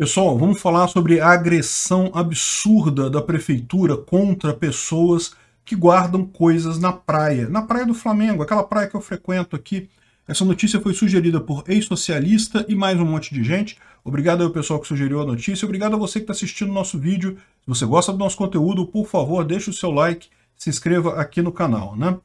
Pessoal, vamos falar sobre a agressão absurda da prefeitura contra pessoas que guardam coisas na praia. Na praia do Flamengo, aquela praia que eu frequento aqui. Essa notícia foi sugerida por ex-socialista e mais um monte de gente. Obrigado ao pessoal que sugeriu a notícia. Obrigado a você que está assistindo o nosso vídeo. Se você gosta do nosso conteúdo, por favor, deixe o seu like, se inscreva aqui no canal, né?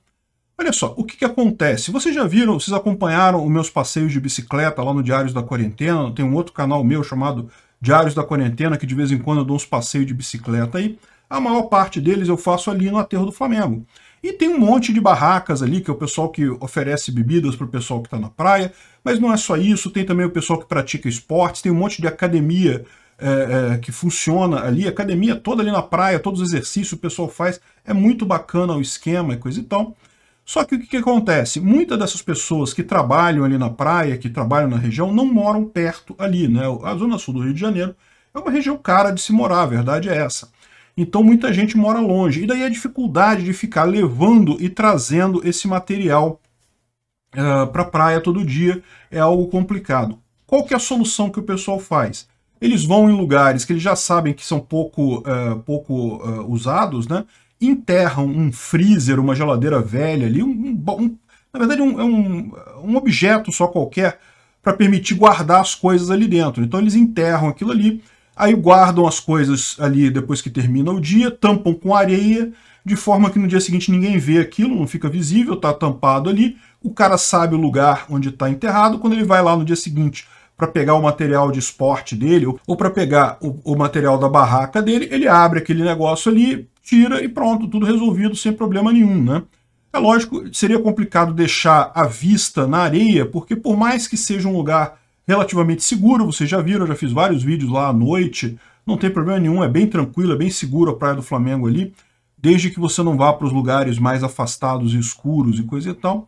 Olha só, o que, que acontece? Vocês já viram, vocês acompanharam os meus passeios de bicicleta lá no Diários da Quarentena? Tem um outro canal meu chamado Diários da Quarentena, que de vez em quando eu dou uns passeios de bicicleta aí. A maior parte deles eu faço ali no Aterro do Flamengo. E tem um monte de barracas ali, que é o pessoal que oferece bebidas para o pessoal que está na praia, mas não é só isso, tem também o pessoal que pratica esportes, tem um monte de academia é, é, que funciona ali, academia toda ali na praia, todos os exercícios o pessoal faz, é muito bacana o esquema e coisa e tal. Só que o que, que acontece? Muitas dessas pessoas que trabalham ali na praia, que trabalham na região, não moram perto ali, né? A zona sul do Rio de Janeiro é uma região cara de se morar, a verdade é essa. Então muita gente mora longe. E daí a dificuldade de ficar levando e trazendo esse material uh, eh, para a praia todo dia é algo complicado. Qual que é a solução que o pessoal faz? Eles vão em lugares que eles já sabem que são pouco, uh, pouco uh, usados, né? enterram um freezer, uma geladeira velha ali, um, um, um na verdade um, é um, um objeto só qualquer, para permitir guardar as coisas ali dentro. Então eles enterram aquilo ali, aí guardam as coisas ali depois que termina o dia, tampam com areia, de forma que no dia seguinte ninguém vê aquilo, não fica visível, está tampado ali, o cara sabe o lugar onde está enterrado, quando ele vai lá no dia seguinte para pegar o material de esporte dele ou para pegar o, o material da barraca dele, ele abre aquele negócio ali, tira e pronto, tudo resolvido sem problema nenhum, né? É lógico, seria complicado deixar a vista na areia, porque por mais que seja um lugar relativamente seguro, vocês já viram, eu já fiz vários vídeos lá à noite, não tem problema nenhum, é bem tranquilo, é bem seguro a Praia do Flamengo ali, desde que você não vá para os lugares mais afastados, escuros e coisa e tal.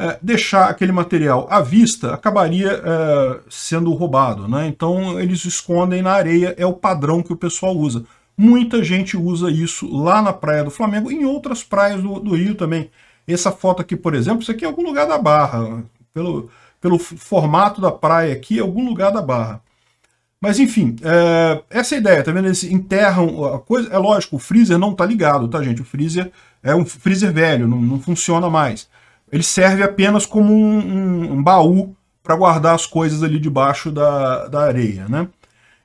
É, deixar aquele material à vista acabaria é, sendo roubado. Né? Então eles escondem na areia, é o padrão que o pessoal usa. Muita gente usa isso lá na Praia do Flamengo e em outras praias do, do Rio também. Essa foto aqui, por exemplo, isso aqui é algum lugar da barra. Pelo, pelo formato da praia aqui, é algum lugar da barra. Mas enfim, é, essa é ideia, tá vendo? Eles enterram a coisa. É lógico, o freezer não tá ligado, tá, gente? O freezer é um freezer velho, não, não funciona mais ele serve apenas como um, um, um baú para guardar as coisas ali debaixo da, da areia, né?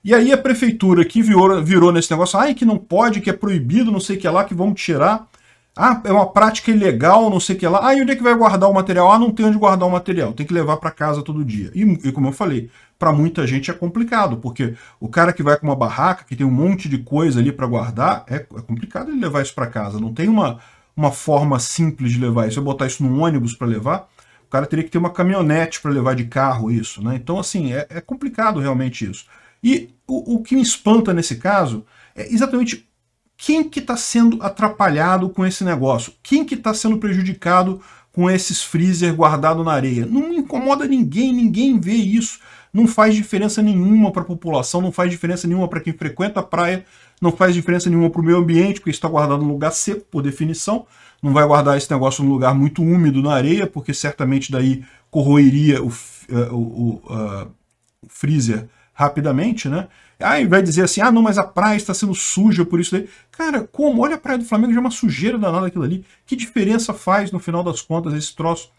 E aí a prefeitura que virou, virou nesse negócio, ai, que não pode, que é proibido, não sei o que lá, que vamos tirar. Ah, é uma prática ilegal, não sei o que lá. Ah, e onde é que vai guardar o material? Ah, não tem onde guardar o material, tem que levar para casa todo dia. E, e como eu falei, para muita gente é complicado, porque o cara que vai com uma barraca, que tem um monte de coisa ali para guardar, é, é complicado ele levar isso para casa. Não tem uma, uma forma simples de levar isso. Eu é botar isso num ônibus para levar, o cara teria que ter uma caminhonete para levar de carro isso, né? Então, assim, é, é complicado realmente isso. E o, o, que me espanta nesse caso é exatamente quem que está sendo atrapalhado com esse negócio, quem que está sendo prejudicado com esses freezer guardado na areia. Não incomoda ninguém, ninguém vê isso. Não faz diferença nenhuma para a população, não faz diferença nenhuma para quem frequenta a praia, não faz diferença nenhuma para o meio ambiente, porque está guardado num lugar seco, por definição. Não vai guardar esse negócio num lugar muito úmido na areia, porque certamente daí corroeria o, eh, eh, o, freezer rapidamente, né? Aí vai dizer assim, ah, não, mas a praia está sendo suja por isso daí. Cara, como? Olha a praia do Flamengo, já é uma sujeira danada aquilo ali. Que diferença faz, no final das contas, esse troço?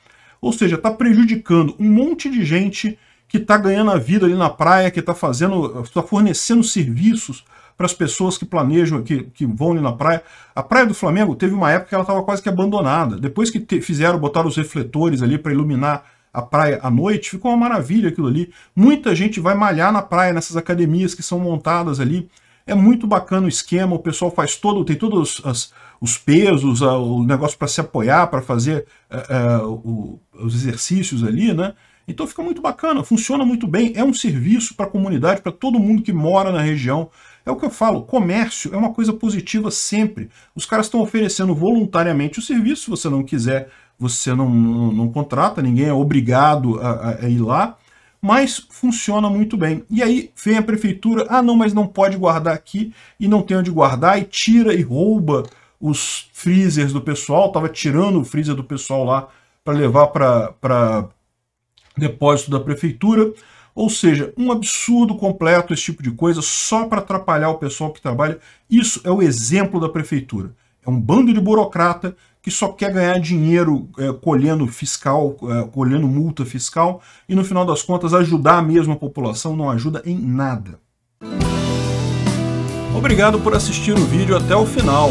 Ou seja, está prejudicando um monte de gente que está ganhando a vida ali na praia, que está fazendo, está fornecendo serviços para as pessoas que planejam, que, que vão ali na praia. A Praia do Flamengo teve uma época que ela estava quase que abandonada. Depois que te, fizeram, botaram os refletores ali para iluminar a praia à noite, ficou uma maravilha aquilo ali. Muita gente vai malhar na praia, nessas academias que são montadas ali. É muito bacana o esquema, o pessoal faz todo, tem todos as, os pesos, o negócio para se apoiar, para fazer é, é, o, os exercícios ali, né? Então fica muito bacana, funciona muito bem, é um serviço para a comunidade, para todo mundo que mora na região. É o que eu falo, comércio é uma coisa positiva sempre. Os caras estão oferecendo voluntariamente o serviço, se você não quiser, você não, não, não contrata, ninguém é obrigado a, a, ir lá, mas funciona muito bem. E aí vem a prefeitura, ah não, mas não pode guardar aqui, e não tem onde guardar, e tira e rouba os freezers do pessoal, estava tirando o freezer do pessoal lá para levar para depósito da prefeitura. Ou seja, um absurdo completo esse tipo de coisa só para atrapalhar o pessoal que trabalha. Isso é o exemplo da prefeitura. É um bando de burocrata que só quer ganhar dinheiro é, colhendo fiscal, é, colhendo multa fiscal e no final das contas ajudar mesmo a população não ajuda em nada. Obrigado por assistir o vídeo até o final.